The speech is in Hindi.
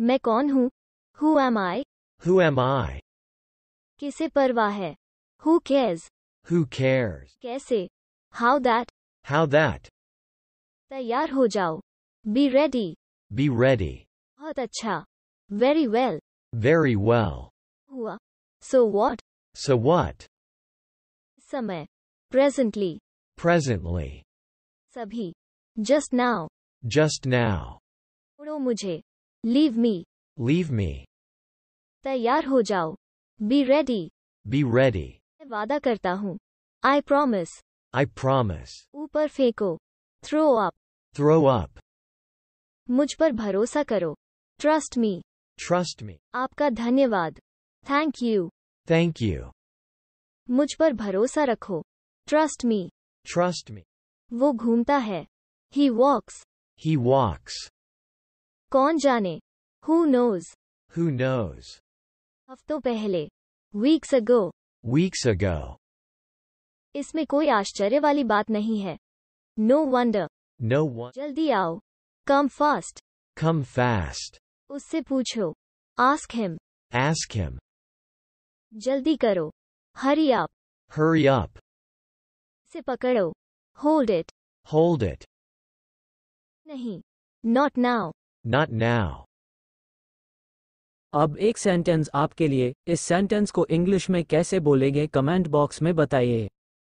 मैं कौन हूँ who am I who am I किसे परवाह है हु केयर्स हु केयर्स कैसे हाउ दैट हाउ दैट तैयार हो जाओ बी रेडी बी रेडी बहुत अच्छा वेरी वेल वेरी वेल हुआ सो वॉट सो वॉट समय presently presently सभी just now just now छोड़ो मुझे लीव मी लीव मी तैयार हो जाओ बी रेडी बी रेडी मैं वादा करता हूँ आई प्रोमिस आई प्रोमिस ऊपर फेंको थ्रो अप थ्रो अप मुझ पर भरोसा करो ट्रस्ट मी ट्रस्ट मी आपका धन्यवाद थैंक यू थैंक यू मुझ पर भरोसा रखो ट्रस्ट मी ट्रस्ट मी वो घूमता है ही वॉक्स ही वॉक्स कौन जाने हु नोज हु नोज हफ्तों पहले वीक्स अगो Weeks ago. इसमें कोई आश्चर्य वाली बात नहीं है नो वंडर नो one. जल्दी आओ कम फास्ट Come फास्ट उससे पूछो आस्क हिम Ask him. जल्दी करो हरी आप हरी up. से पकड़ो होल्ड इट होल्ड इट नहीं नॉट नाउ not now. अब एक सेंटेंस आपके लिए इस सेंटेंस को इंग्लिश में कैसे बोलेंगे कमेंट बॉक्स में बताइए